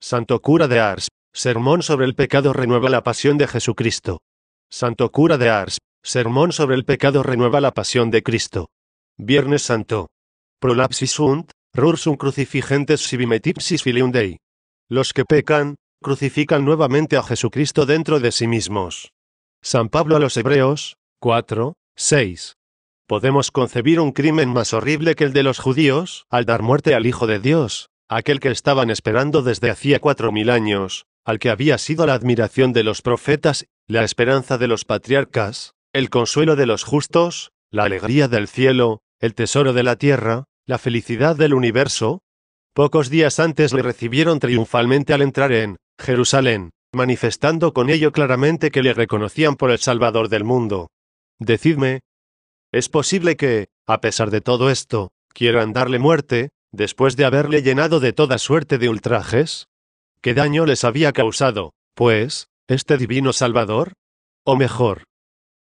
Santo Cura de Ars, Sermón sobre el pecado renueva la pasión de Jesucristo. Santo Cura de Ars, Sermón sobre el pecado renueva la pasión de Cristo. Viernes Santo. Prolapsis sunt, rursum crucifigentes sibimetipsis filium dei. Los que pecan, crucifican nuevamente a Jesucristo dentro de sí mismos. San Pablo a los Hebreos, 4, 6. ¿Podemos concebir un crimen más horrible que el de los judíos, al dar muerte al Hijo de Dios, aquel que estaban esperando desde hacía cuatro mil años, al que había sido la admiración de los profetas, la esperanza de los patriarcas, el consuelo de los justos, la alegría del cielo, el tesoro de la tierra, la felicidad del universo? Pocos días antes le recibieron triunfalmente al entrar en Jerusalén, manifestando con ello claramente que le reconocían por el Salvador del mundo. Decidme, ¿es posible que, a pesar de todo esto, quieran darle muerte? después de haberle llenado de toda suerte de ultrajes? ¿Qué daño les había causado, pues, este divino Salvador? O mejor,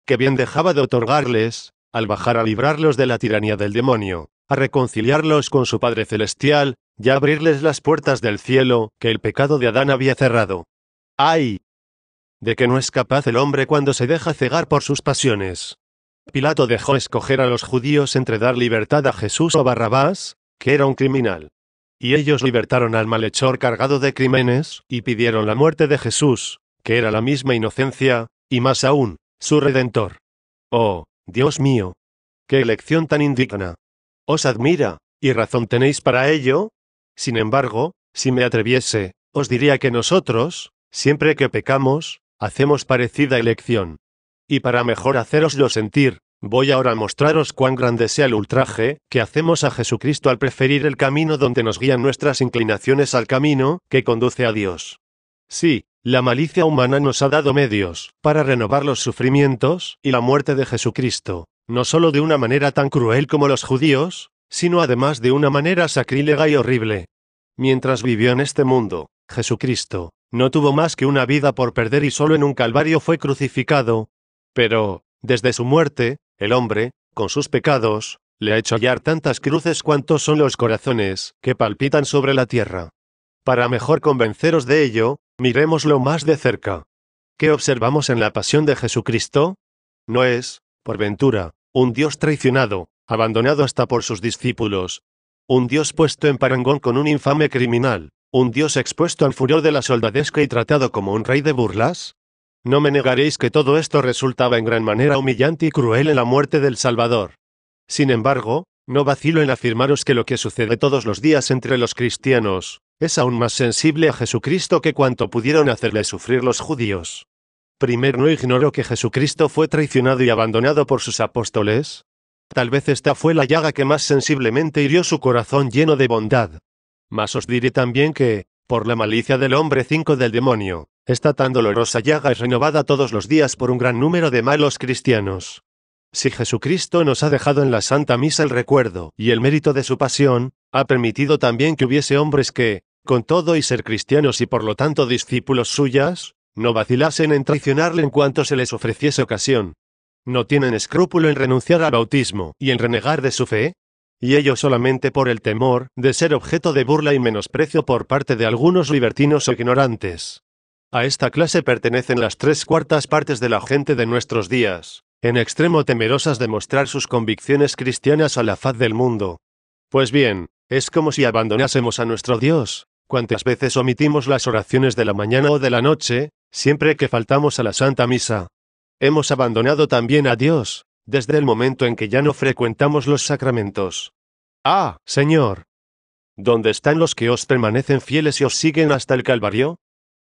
que bien dejaba de otorgarles, al bajar a librarlos de la tiranía del demonio, a reconciliarlos con su Padre Celestial, y a abrirles las puertas del cielo que el pecado de Adán había cerrado. ¡Ay! De qué no es capaz el hombre cuando se deja cegar por sus pasiones. Pilato dejó escoger a los judíos entre dar libertad a Jesús o Barrabás, que era un criminal. Y ellos libertaron al malhechor cargado de crímenes, y pidieron la muerte de Jesús, que era la misma inocencia, y más aún, su redentor. Oh, Dios mío. Qué elección tan indigna. Os admira, y razón tenéis para ello. Sin embargo, si me atreviese, os diría que nosotros, siempre que pecamos, hacemos parecida elección. Y para mejor haceroslo sentir, Voy ahora a mostraros cuán grande sea el ultraje que hacemos a Jesucristo al preferir el camino donde nos guían nuestras inclinaciones al camino que conduce a Dios. Sí, la malicia humana nos ha dado medios para renovar los sufrimientos y la muerte de Jesucristo, no solo de una manera tan cruel como los judíos, sino además de una manera sacrílega y horrible. Mientras vivió en este mundo, Jesucristo no tuvo más que una vida por perder y solo en un calvario fue crucificado. Pero, desde su muerte, el hombre, con sus pecados, le ha hecho hallar tantas cruces cuantos son los corazones que palpitan sobre la tierra. Para mejor convenceros de ello, miremoslo más de cerca. ¿Qué observamos en la pasión de Jesucristo? No es, por ventura, un Dios traicionado, abandonado hasta por sus discípulos. Un Dios puesto en parangón con un infame criminal, un Dios expuesto al furor de la soldadesca y tratado como un rey de burlas. No me negaréis que todo esto resultaba en gran manera humillante y cruel en la muerte del Salvador. Sin embargo, no vacilo en afirmaros que lo que sucede todos los días entre los cristianos, es aún más sensible a Jesucristo que cuanto pudieron hacerle sufrir los judíos. Primero no ignoro que Jesucristo fue traicionado y abandonado por sus apóstoles. Tal vez esta fue la llaga que más sensiblemente hirió su corazón lleno de bondad. Mas os diré también que, por la malicia del hombre 5 del demonio, esta tan dolorosa llaga es renovada todos los días por un gran número de malos cristianos. Si Jesucristo nos ha dejado en la Santa Misa el recuerdo y el mérito de su pasión, ha permitido también que hubiese hombres que, con todo y ser cristianos y por lo tanto discípulos suyas, no vacilasen en traicionarle en cuanto se les ofreciese ocasión. No tienen escrúpulo en renunciar al bautismo y en renegar de su fe, y ello solamente por el temor de ser objeto de burla y menosprecio por parte de algunos libertinos o ignorantes. A esta clase pertenecen las tres cuartas partes de la gente de nuestros días, en extremo temerosas de mostrar sus convicciones cristianas a la faz del mundo. Pues bien, es como si abandonásemos a nuestro Dios, cuantas veces omitimos las oraciones de la mañana o de la noche, siempre que faltamos a la Santa Misa. Hemos abandonado también a Dios, desde el momento en que ya no frecuentamos los sacramentos. Ah, Señor. ¿Dónde están los que os permanecen fieles y os siguen hasta el Calvario?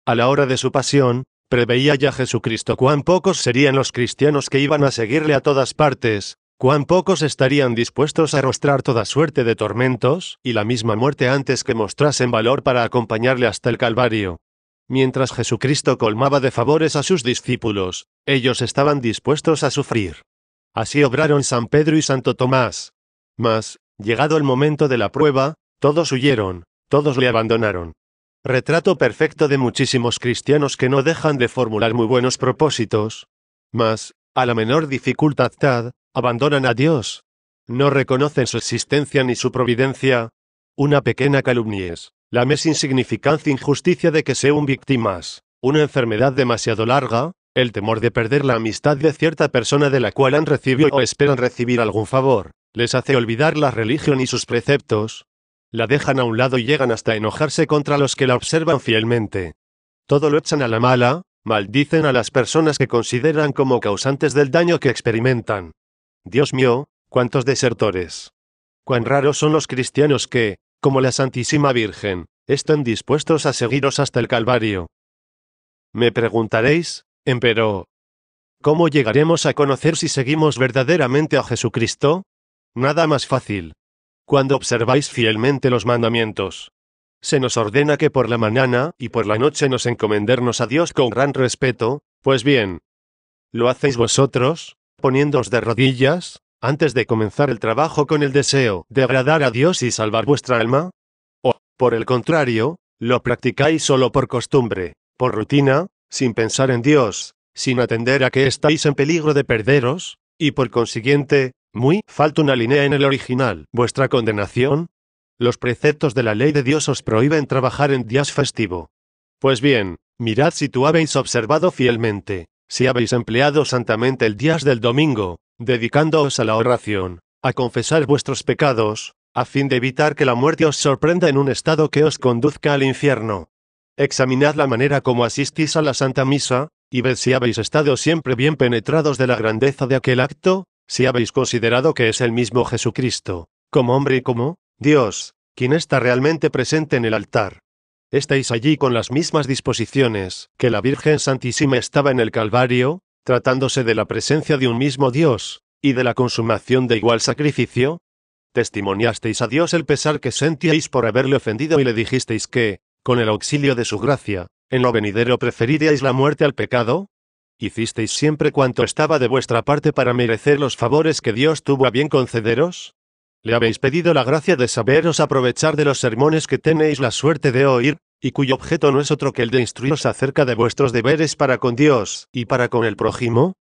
A la hora de su pasión, preveía ya Jesucristo cuán pocos serían los cristianos que iban a seguirle a todas partes, cuán pocos estarían dispuestos a arrostrar toda suerte de tormentos y la misma muerte antes que mostrasen valor para acompañarle hasta el Calvario. Mientras Jesucristo colmaba de favores a sus discípulos, ellos estaban dispuestos a sufrir. Así obraron San Pedro y Santo Tomás. Mas, Llegado el momento de la prueba, todos huyeron, todos le abandonaron. Retrato perfecto de muchísimos cristianos que no dejan de formular muy buenos propósitos. Mas, a la menor dificultad, abandonan a Dios. No reconocen su existencia ni su providencia. Una pequeña calumnia es, la mes insignificante injusticia de que un víctimas, una enfermedad demasiado larga, el temor de perder la amistad de cierta persona de la cual han recibido o esperan recibir algún favor, les hace olvidar la religión y sus preceptos, la dejan a un lado y llegan hasta enojarse contra los que la observan fielmente. Todo lo echan a la mala, maldicen a las personas que consideran como causantes del daño que experimentan. Dios mío, cuántos desertores. Cuán raros son los cristianos que, como la Santísima Virgen, están dispuestos a seguiros hasta el Calvario. Me preguntaréis, empero, ¿cómo llegaremos a conocer si seguimos verdaderamente a Jesucristo? Nada más fácil. Cuando observáis fielmente los mandamientos. Se nos ordena que por la mañana y por la noche nos encomendernos a Dios con gran respeto, pues bien. Lo hacéis vosotros, poniéndoos de rodillas, antes de comenzar el trabajo con el deseo de agradar a Dios y salvar vuestra alma? ¿O, por el contrario, lo practicáis solo por costumbre, por rutina, sin pensar en Dios, sin atender a que estáis en peligro de perderos, y por consiguiente, muy, falta una línea en el original. Vuestra condenación. Los preceptos de la ley de Dios os prohíben trabajar en días festivo. Pues bien, mirad si tú habéis observado fielmente, si habéis empleado santamente el día del domingo, dedicándoos a la oración, a confesar vuestros pecados, a fin de evitar que la muerte os sorprenda en un estado que os conduzca al infierno. Examinad la manera como asistís a la Santa Misa, y ved si habéis estado siempre bien penetrados de la grandeza de aquel acto, si habéis considerado que es el mismo Jesucristo, como hombre y como Dios, quien está realmente presente en el altar. Estáis allí con las mismas disposiciones que la Virgen Santísima estaba en el Calvario, tratándose de la presencia de un mismo Dios, y de la consumación de igual sacrificio. Testimoniasteis a Dios el pesar que sentíais por haberle ofendido y le dijisteis que, con el auxilio de su gracia, en lo venidero preferiríais la muerte al pecado. ¿Hicisteis siempre cuanto estaba de vuestra parte para merecer los favores que Dios tuvo a bien concederos? ¿Le habéis pedido la gracia de saberos aprovechar de los sermones que tenéis la suerte de oír, y cuyo objeto no es otro que el de instruiros acerca de vuestros deberes para con Dios y para con el prójimo?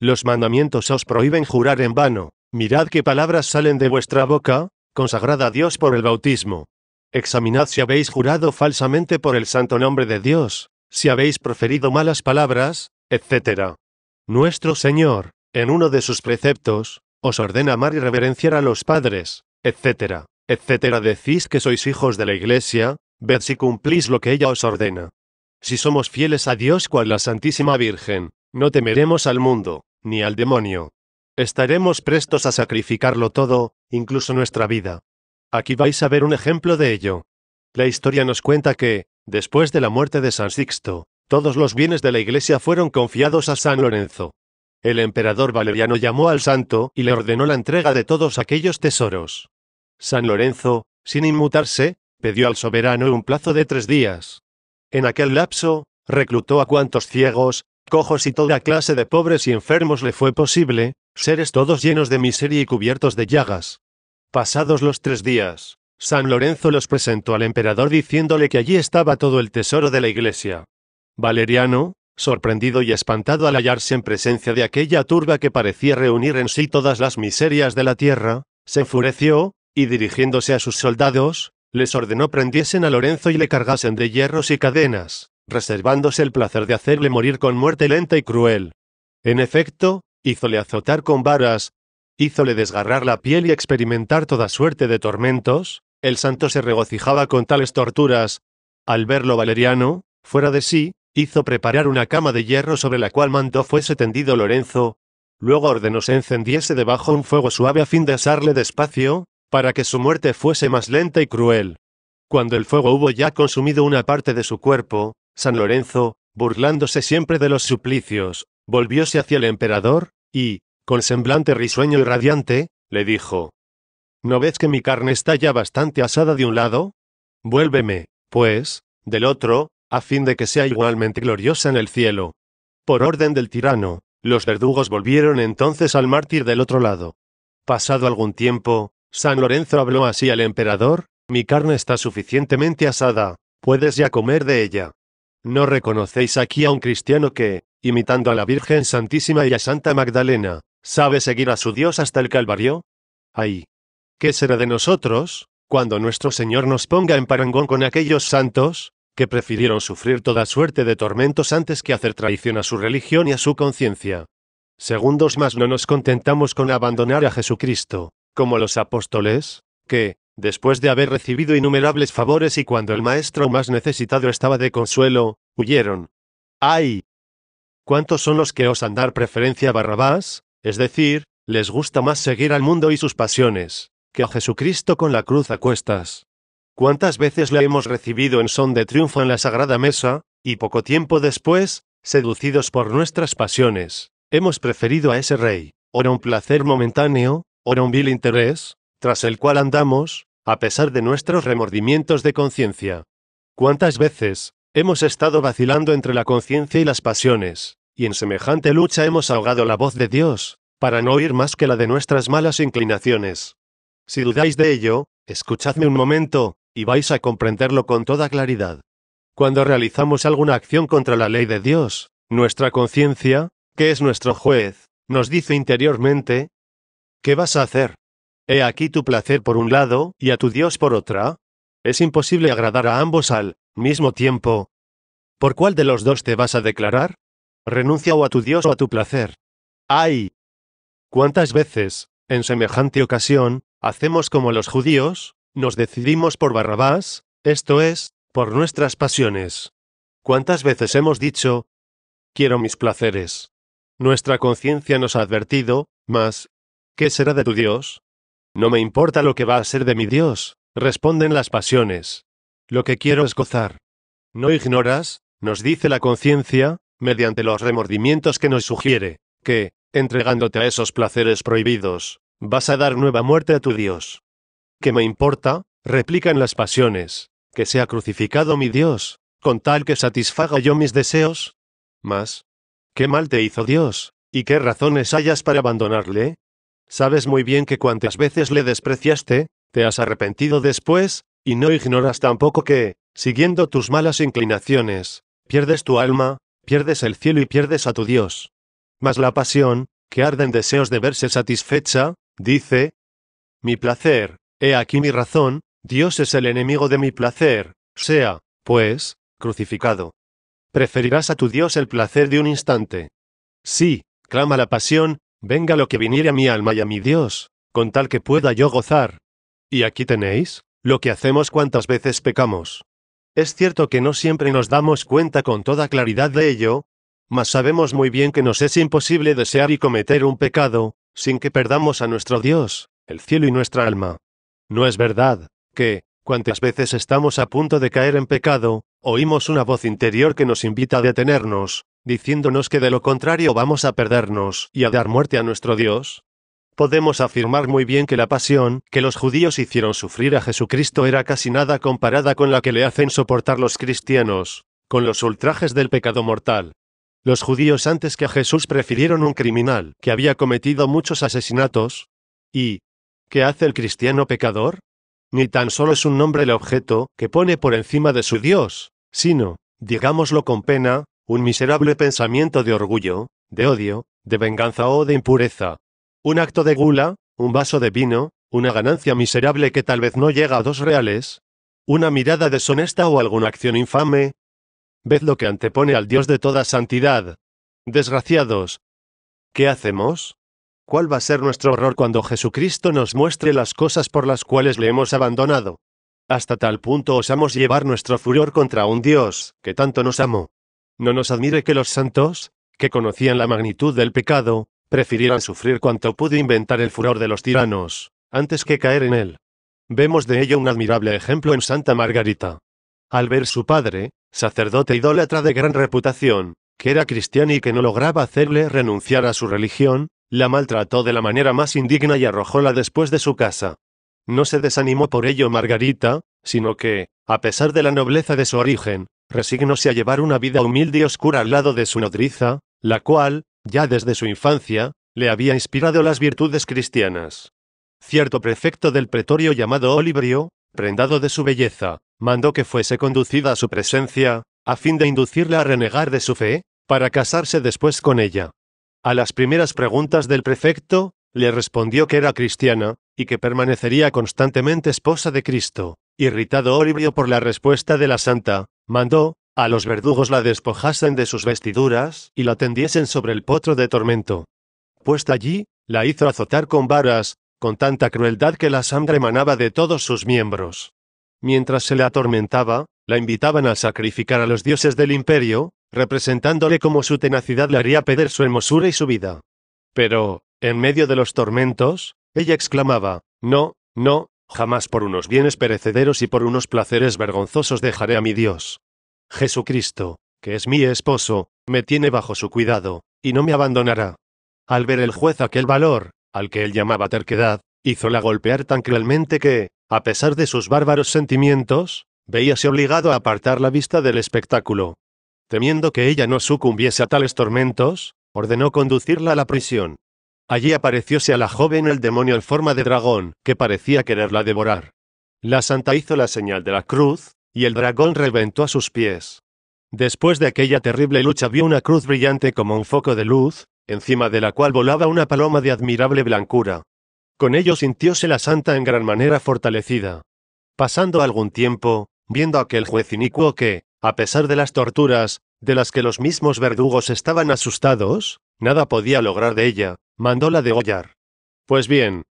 Los mandamientos os prohíben jurar en vano, mirad qué palabras salen de vuestra boca, consagrada a Dios por el bautismo. Examinad si habéis jurado falsamente por el santo nombre de Dios, si habéis proferido malas palabras, etcétera. Nuestro Señor, en uno de sus preceptos, os ordena amar y reverenciar a los padres, etcétera, etcétera. Decís que sois hijos de la Iglesia, ved si cumplís lo que ella os ordena. Si somos fieles a Dios cual la Santísima Virgen, no temeremos al mundo, ni al demonio. Estaremos prestos a sacrificarlo todo, incluso nuestra vida. Aquí vais a ver un ejemplo de ello. La historia nos cuenta que, después de la muerte de San Sixto, todos los bienes de la iglesia fueron confiados a San Lorenzo. El emperador Valeriano llamó al santo y le ordenó la entrega de todos aquellos tesoros. San Lorenzo, sin inmutarse, pidió al soberano un plazo de tres días. En aquel lapso, reclutó a cuantos ciegos, cojos y toda clase de pobres y enfermos le fue posible, seres todos llenos de miseria y cubiertos de llagas. Pasados los tres días, San Lorenzo los presentó al emperador diciéndole que allí estaba todo el tesoro de la iglesia. Valeriano, sorprendido y espantado al hallarse en presencia de aquella turba que parecía reunir en sí todas las miserias de la tierra, se enfureció, y dirigiéndose a sus soldados, les ordenó prendiesen a Lorenzo y le cargasen de hierros y cadenas, reservándose el placer de hacerle morir con muerte lenta y cruel. En efecto, hízole azotar con varas, hízole desgarrar la piel y experimentar toda suerte de tormentos, el santo se regocijaba con tales torturas. Al verlo Valeriano, fuera de sí, Hizo preparar una cama de hierro sobre la cual mandó fuese tendido Lorenzo. Luego ordenó se encendiese debajo un fuego suave a fin de asarle despacio, para que su muerte fuese más lenta y cruel. Cuando el fuego hubo ya consumido una parte de su cuerpo, San Lorenzo, burlándose siempre de los suplicios, volvióse hacia el emperador, y, con semblante risueño y radiante, le dijo, ¿No ves que mi carne está ya bastante asada de un lado? Vuélveme, pues, del otro, a fin de que sea igualmente gloriosa en el cielo. Por orden del tirano, los verdugos volvieron entonces al mártir del otro lado. Pasado algún tiempo, San Lorenzo habló así al emperador, mi carne está suficientemente asada, puedes ya comer de ella. ¿No reconocéis aquí a un cristiano que, imitando a la Virgen Santísima y a Santa Magdalena, sabe seguir a su Dios hasta el Calvario? ¡Ay! ¿Qué será de nosotros, cuando nuestro Señor nos ponga en parangón con aquellos santos? que prefirieron sufrir toda suerte de tormentos antes que hacer traición a su religión y a su conciencia. Segundos más no nos contentamos con abandonar a Jesucristo, como los apóstoles, que, después de haber recibido innumerables favores y cuando el maestro más necesitado estaba de consuelo, huyeron. ¡Ay! ¿Cuántos son los que osan dar preferencia a Barrabás? Es decir, les gusta más seguir al mundo y sus pasiones, que a Jesucristo con la cruz a cuestas. ¿Cuántas veces la hemos recibido en son de triunfo en la Sagrada Mesa, y poco tiempo después, seducidos por nuestras pasiones, hemos preferido a ese rey, ora un placer momentáneo, ora un vil interés, tras el cual andamos, a pesar de nuestros remordimientos de conciencia? ¿Cuántas veces, hemos estado vacilando entre la conciencia y las pasiones, y en semejante lucha hemos ahogado la voz de Dios, para no oír más que la de nuestras malas inclinaciones? Si dudáis de ello, escuchadme un momento, y vais a comprenderlo con toda claridad. Cuando realizamos alguna acción contra la ley de Dios, nuestra conciencia, que es nuestro juez, nos dice interiormente, ¿qué vas a hacer? He aquí tu placer por un lado y a tu Dios por otra. Es imposible agradar a ambos al mismo tiempo. ¿Por cuál de los dos te vas a declarar? Renuncia o a tu Dios o a tu placer. ¡Ay! ¿Cuántas veces, en semejante ocasión, hacemos como los judíos, nos decidimos por Barrabás, esto es, por nuestras pasiones. ¿Cuántas veces hemos dicho, quiero mis placeres? Nuestra conciencia nos ha advertido, mas, ¿qué será de tu Dios? No me importa lo que va a ser de mi Dios, responden las pasiones. Lo que quiero es gozar. No ignoras, nos dice la conciencia, mediante los remordimientos que nos sugiere, que, entregándote a esos placeres prohibidos, vas a dar nueva muerte a tu Dios que me importa, replican las pasiones, que sea crucificado mi Dios, con tal que satisfaga yo mis deseos. Mas, ¿qué mal te hizo Dios? ¿Y qué razones hayas para abandonarle? Sabes muy bien que cuantas veces le despreciaste, te has arrepentido después, y no ignoras tampoco que, siguiendo tus malas inclinaciones, pierdes tu alma, pierdes el cielo y pierdes a tu Dios. Mas la pasión, que arde en deseos de verse satisfecha, dice, Mi placer, He aquí mi razón, Dios es el enemigo de mi placer, sea, pues, crucificado. Preferirás a tu Dios el placer de un instante. Sí, clama la pasión, venga lo que viniere a mi alma y a mi Dios, con tal que pueda yo gozar. Y aquí tenéis, lo que hacemos cuantas veces pecamos. Es cierto que no siempre nos damos cuenta con toda claridad de ello, mas sabemos muy bien que nos es imposible desear y cometer un pecado, sin que perdamos a nuestro Dios, el cielo y nuestra alma. ¿No es verdad que, cuantas veces estamos a punto de caer en pecado, oímos una voz interior que nos invita a detenernos, diciéndonos que de lo contrario vamos a perdernos y a dar muerte a nuestro Dios? Podemos afirmar muy bien que la pasión que los judíos hicieron sufrir a Jesucristo era casi nada comparada con la que le hacen soportar los cristianos, con los ultrajes del pecado mortal. Los judíos antes que a Jesús prefirieron un criminal que había cometido muchos asesinatos, y, ¿Qué hace el cristiano pecador? Ni tan solo es un nombre el objeto que pone por encima de su Dios, sino, digámoslo con pena, un miserable pensamiento de orgullo, de odio, de venganza o de impureza. Un acto de gula, un vaso de vino, una ganancia miserable que tal vez no llega a dos reales, una mirada deshonesta o alguna acción infame. Ved lo que antepone al Dios de toda santidad. Desgraciados. ¿Qué hacemos? ¿Cuál va a ser nuestro horror cuando Jesucristo nos muestre las cosas por las cuales le hemos abandonado? Hasta tal punto osamos llevar nuestro furor contra un Dios, que tanto nos amó. No nos admire que los santos, que conocían la magnitud del pecado, prefirieran sufrir cuanto pudo inventar el furor de los tiranos, antes que caer en él. Vemos de ello un admirable ejemplo en Santa Margarita. Al ver su padre, sacerdote idólatra de gran reputación, que era cristiano y que no lograba hacerle renunciar a su religión, la maltrató de la manera más indigna y arrojóla después de su casa. No se desanimó por ello Margarita, sino que, a pesar de la nobleza de su origen, resignóse a llevar una vida humilde y oscura al lado de su nodriza, la cual, ya desde su infancia, le había inspirado las virtudes cristianas. Cierto prefecto del pretorio llamado Olibrio, prendado de su belleza, mandó que fuese conducida a su presencia, a fin de inducirla a renegar de su fe, para casarse después con ella. A las primeras preguntas del prefecto, le respondió que era cristiana, y que permanecería constantemente esposa de Cristo. Irritado Oribrio por la respuesta de la santa, mandó, a los verdugos la despojasen de sus vestiduras y la tendiesen sobre el potro de tormento. Puesta allí, la hizo azotar con varas, con tanta crueldad que la sangre emanaba de todos sus miembros. Mientras se le atormentaba, la invitaban a sacrificar a los dioses del imperio, representándole como su tenacidad le haría perder su hermosura y su vida. Pero, en medio de los tormentos, ella exclamaba, No, no, jamás por unos bienes perecederos y por unos placeres vergonzosos dejaré a mi Dios. Jesucristo, que es mi esposo, me tiene bajo su cuidado, y no me abandonará. Al ver el juez aquel valor, al que él llamaba terquedad, hízola golpear tan cruelmente que, a pesar de sus bárbaros sentimientos, veíase obligado a apartar la vista del espectáculo, Temiendo que ella no sucumbiese a tales tormentos, ordenó conducirla a la prisión. Allí aparecióse a la joven el demonio en forma de dragón, que parecía quererla devorar. La santa hizo la señal de la cruz, y el dragón reventó a sus pies. Después de aquella terrible lucha vio una cruz brillante como un foco de luz, encima de la cual volaba una paloma de admirable blancura. Con ello sintióse la santa en gran manera fortalecida. Pasando algún tiempo, viendo aquel juez inicuo que, a pesar de las torturas, de las que los mismos verdugos estaban asustados, nada podía lograr de ella, mandó la degollar. Pues bien,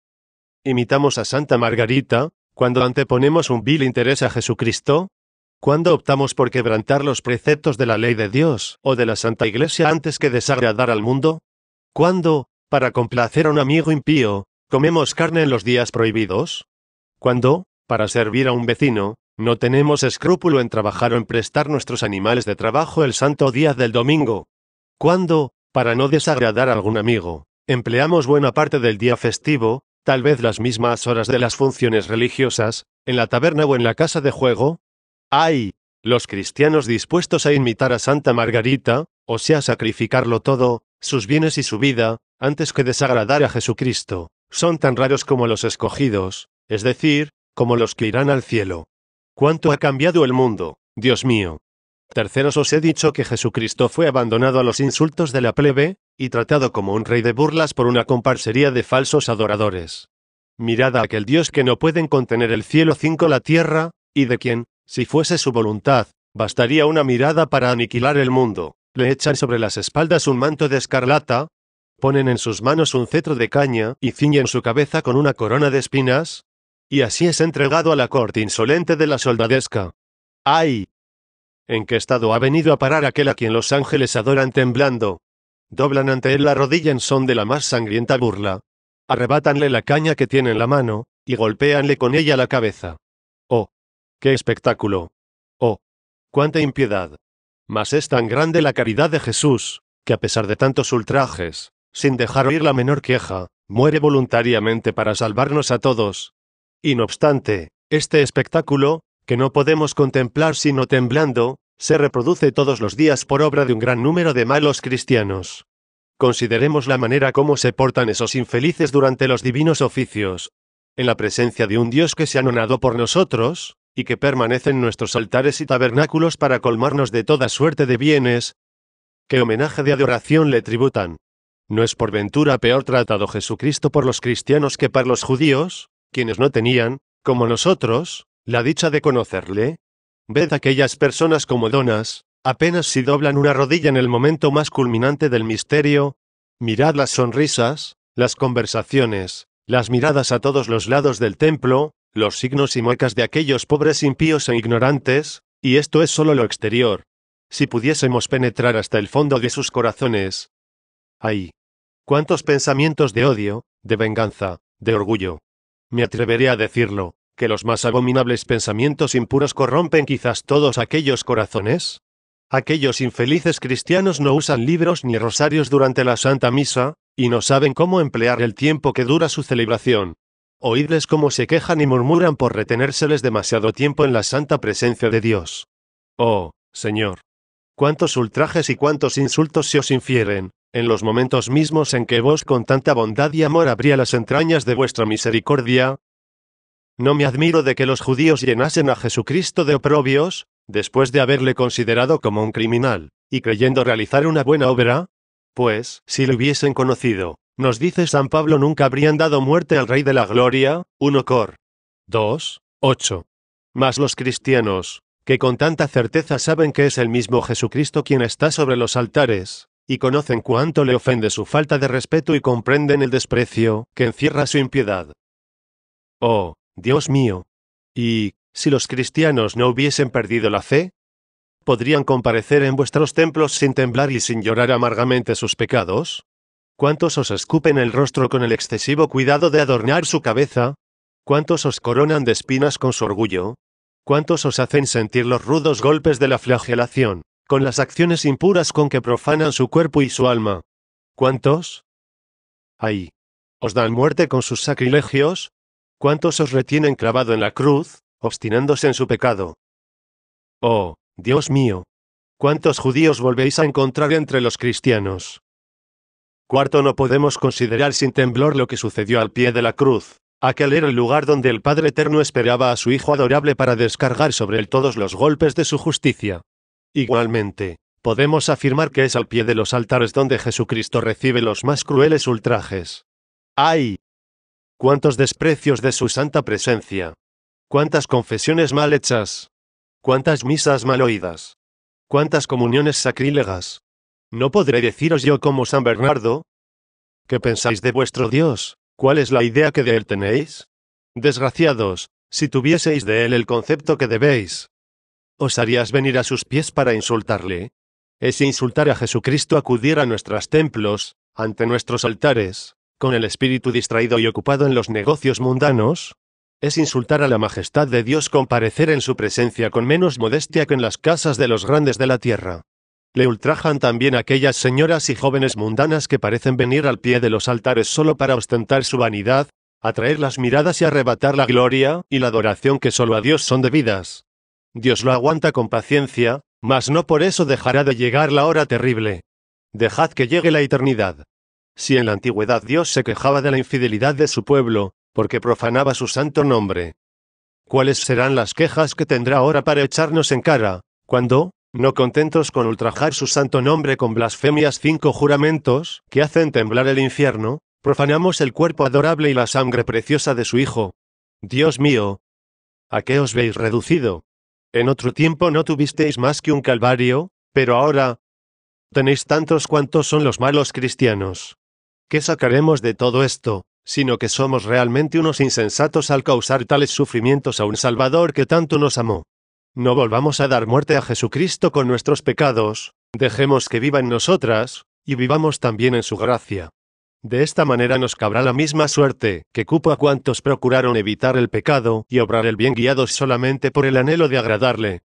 imitamos a Santa Margarita, cuando anteponemos un vil interés a Jesucristo, ¿Cuándo optamos por quebrantar los preceptos de la ley de Dios o de la Santa Iglesia antes que desagradar al mundo, ¿Cuándo, para complacer a un amigo impío, comemos carne en los días prohibidos, ¿Cuándo, para servir a un vecino, no tenemos escrúpulo en trabajar o en prestar nuestros animales de trabajo el santo día del domingo. Cuando, para no desagradar a algún amigo, empleamos buena parte del día festivo, tal vez las mismas horas de las funciones religiosas, en la taberna o en la casa de juego? ¡Ay! Los cristianos dispuestos a imitar a Santa Margarita, o sea, sacrificarlo todo, sus bienes y su vida, antes que desagradar a Jesucristo, son tan raros como los escogidos, es decir, como los que irán al cielo. ¿Cuánto ha cambiado el mundo, Dios mío? Terceros os he dicho que Jesucristo fue abandonado a los insultos de la plebe, y tratado como un rey de burlas por una comparsería de falsos adoradores. Mirad a aquel Dios que no pueden contener el cielo cinco la tierra, y de quien, si fuese su voluntad, bastaría una mirada para aniquilar el mundo, le echan sobre las espaldas un manto de escarlata, ponen en sus manos un cetro de caña y ciñen su cabeza con una corona de espinas, y así es entregado a la corte insolente de la soldadesca. ¡Ay! ¿En qué estado ha venido a parar aquel a quien los ángeles adoran temblando? Doblan ante él la rodilla en son de la más sangrienta burla. Arrebátanle la caña que tiene en la mano, y golpeanle con ella la cabeza. ¡Oh! ¡Qué espectáculo! ¡Oh! ¡Cuánta impiedad! Mas es tan grande la caridad de Jesús, que a pesar de tantos ultrajes, sin dejar oír la menor queja, muere voluntariamente para salvarnos a todos. Y no obstante, este espectáculo, que no podemos contemplar sino temblando, se reproduce todos los días por obra de un gran número de malos cristianos. Consideremos la manera como se portan esos infelices durante los divinos oficios. En la presencia de un Dios que se ha por nosotros, y que permanece en nuestros altares y tabernáculos para colmarnos de toda suerte de bienes, ¿qué homenaje de adoración le tributan. ¿No es por ventura peor tratado Jesucristo por los cristianos que por los judíos? quienes no tenían, como nosotros, la dicha de conocerle. Ved aquellas personas como donas, apenas si doblan una rodilla en el momento más culminante del misterio. Mirad las sonrisas, las conversaciones, las miradas a todos los lados del templo, los signos y muecas de aquellos pobres impíos e ignorantes, y esto es solo lo exterior. Si pudiésemos penetrar hasta el fondo de sus corazones. ¡Ay! ¿Cuántos pensamientos de odio, de venganza, de orgullo, me atreveré a decirlo, que los más abominables pensamientos impuros corrompen quizás todos aquellos corazones? Aquellos infelices cristianos no usan libros ni rosarios durante la Santa Misa, y no saben cómo emplear el tiempo que dura su celebración. Oídles cómo se quejan y murmuran por retenérseles demasiado tiempo en la santa presencia de Dios. Oh, Señor. Cuántos ultrajes y cuántos insultos se os infieren, en los momentos mismos en que vos con tanta bondad y amor abría las entrañas de vuestra misericordia? No me admiro de que los judíos llenasen a Jesucristo de oprobios, después de haberle considerado como un criminal, y creyendo realizar una buena obra? Pues, si lo hubiesen conocido, nos dice San Pablo nunca habrían dado muerte al Rey de la Gloria, 1 Cor. 2, 8. Mas los cristianos, que con tanta certeza saben que es el mismo Jesucristo quien está sobre los altares, y conocen cuánto le ofende su falta de respeto y comprenden el desprecio que encierra su impiedad. Oh, Dios mío. ¿Y si los cristianos no hubiesen perdido la fe? ¿Podrían comparecer en vuestros templos sin temblar y sin llorar amargamente sus pecados? ¿Cuántos os escupen el rostro con el excesivo cuidado de adornar su cabeza? ¿Cuántos os coronan de espinas con su orgullo? ¿Cuántos os hacen sentir los rudos golpes de la flagelación? con las acciones impuras con que profanan su cuerpo y su alma. ¿Cuántos? ¡Ay! ¿Os dan muerte con sus sacrilegios? ¿Cuántos os retienen clavado en la cruz, obstinándose en su pecado? Oh, Dios mío. ¿Cuántos judíos volvéis a encontrar entre los cristianos? Cuarto, no podemos considerar sin temblor lo que sucedió al pie de la cruz. Aquel era el lugar donde el Padre Eterno esperaba a su Hijo adorable para descargar sobre él todos los golpes de su justicia. Igualmente, podemos afirmar que es al pie de los altares donde Jesucristo recibe los más crueles ultrajes. ¡Ay! ¡Cuántos desprecios de su santa presencia! ¡Cuántas confesiones mal hechas! ¡Cuántas misas mal oídas! ¡Cuántas comuniones sacrílegas! ¿No podré deciros yo como San Bernardo? ¿Qué pensáis de vuestro Dios? ¿Cuál es la idea que de él tenéis? Desgraciados, si tuvieseis de él el concepto que debéis, ¿Os harías venir a sus pies para insultarle? Es insultar a Jesucristo acudir a nuestros templos, ante nuestros altares, con el espíritu distraído y ocupado en los negocios mundanos. Es insultar a la majestad de Dios comparecer en su presencia con menos modestia que en las casas de los grandes de la tierra. Le ultrajan también aquellas señoras y jóvenes mundanas que parecen venir al pie de los altares solo para ostentar su vanidad, atraer las miradas y arrebatar la gloria y la adoración que solo a Dios son debidas. Dios lo aguanta con paciencia, mas no por eso dejará de llegar la hora terrible. Dejad que llegue la eternidad. Si en la antigüedad Dios se quejaba de la infidelidad de su pueblo, porque profanaba su santo nombre. ¿Cuáles serán las quejas que tendrá ahora para echarnos en cara, cuando, no contentos con ultrajar su santo nombre con blasfemias cinco juramentos, que hacen temblar el infierno, profanamos el cuerpo adorable y la sangre preciosa de su Hijo? Dios mío, ¿a qué os veis reducido? En otro tiempo no tuvisteis más que un calvario, pero ahora tenéis tantos cuantos son los malos cristianos. ¿Qué sacaremos de todo esto, sino que somos realmente unos insensatos al causar tales sufrimientos a un Salvador que tanto nos amó? No volvamos a dar muerte a Jesucristo con nuestros pecados, dejemos que viva en nosotras, y vivamos también en su gracia. De esta manera nos cabrá la misma suerte, que cupo a cuantos procuraron evitar el pecado, y obrar el bien guiados solamente por el anhelo de agradarle.